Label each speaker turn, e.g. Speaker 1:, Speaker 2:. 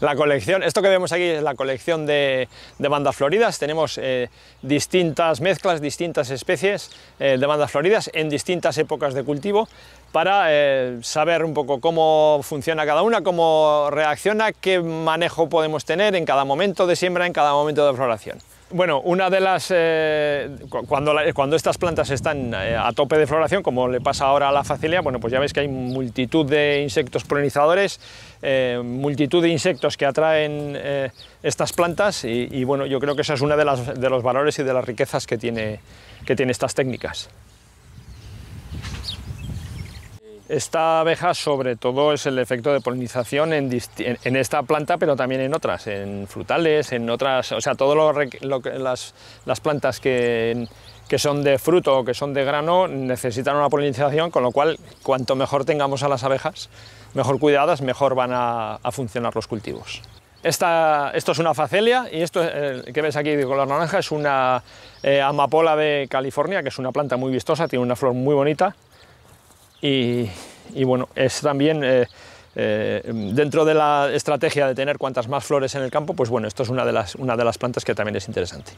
Speaker 1: La colección, esto que vemos aquí es la colección de, bandas floridas, tenemos eh, distintas mezclas, distintas especies eh, de bandas floridas en distintas épocas de cultivo para eh, saber un poco cómo funciona cada una, cómo reacciona, qué manejo podemos tener en cada momento de siembra, en cada momento de floración. Bueno, una de las... Eh, cuando, estas plantas están eh, a tope de floración, como le pasa ahora a la facilia, bueno, pues ya veis que hay multitud de insectos polinizadores, eh, multitud de insectos que atraen estas plantas y, bueno, yo creo que esa es una de, de los valores y de las riquezas que tiene, que tiene estas técnicas. Esta abeja sobre todo es el efecto de polinización en, esta planta, pero también en otras, en frutales, en otras, o sea, todas las, plantas que, son de fruto o que son de grano necesitan una polinización, con lo cual cuanto mejor tengamos a las abejas, mejor cuidadas, mejor van a, funcionar los cultivos. esto es una facelia y esto eh, que ves aquí de color naranja es una eh, amapola de California, que es una planta muy vistosa, tiene una flor muy bonita. Y, bueno, es también eh, eh, dentro de la estrategia de tener cuantas más flores en el campo, pues bueno, esto es una de las, una de las plantas que también es interesante.